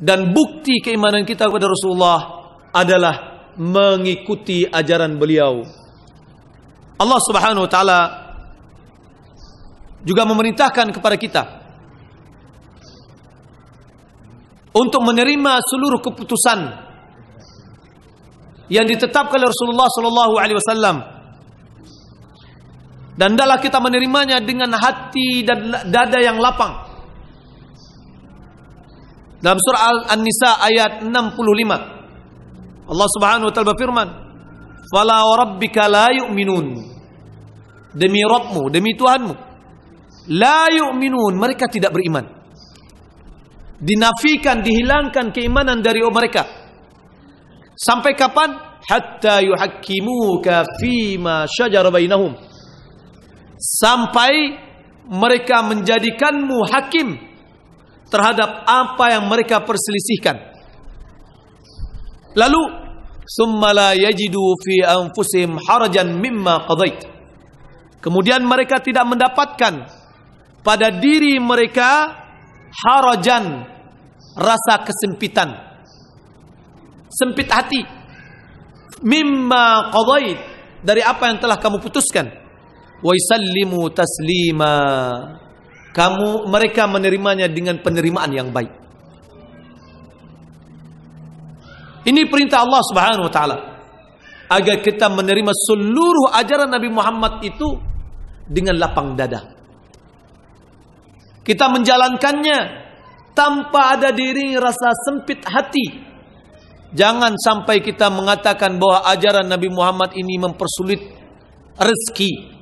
dan bukti keimanan kita kepada Rasulullah adalah mengikuti ajaran beliau. Allah Subhanahu wa taala juga memerintahkan kepada kita untuk menerima seluruh keputusan yang ditetapkan oleh Rasulullah sallallahu alaihi wasallam dan dalam kita menerimanya dengan hati dan dada yang lapang. Dalam surah An-Nisa ayat 65. Allah Subhanahu wa taala berfirman, "Fala rabbika la yu'minun." Demi Rabbmu, demi Tuhanmu. La yu'minun, mereka tidak beriman. Dinafikan, dihilangkan keimanan dari mereka. Sampai kapan? Hatta yuhakkimuka fima syajar bainahum. Sampai mereka menjadikanmu hakim terhadap apa yang mereka perselisihkan. Lalu summala yajidu fi anfusihim harajan mimma qadait. Kemudian mereka tidak mendapatkan pada diri mereka harajan rasa kesempitan. Sempit hati. Mimma qadait dari apa yang telah kamu putuskan. Wa yusallimu taslima kamu mereka menerimanya dengan penerimaan yang baik. Ini perintah Allah Subhanahu wa taala agar kita menerima seluruh ajaran Nabi Muhammad itu dengan lapang dada. Kita menjalankannya tanpa ada diri rasa sempit hati. Jangan sampai kita mengatakan bahwa ajaran Nabi Muhammad ini mempersulit rezeki,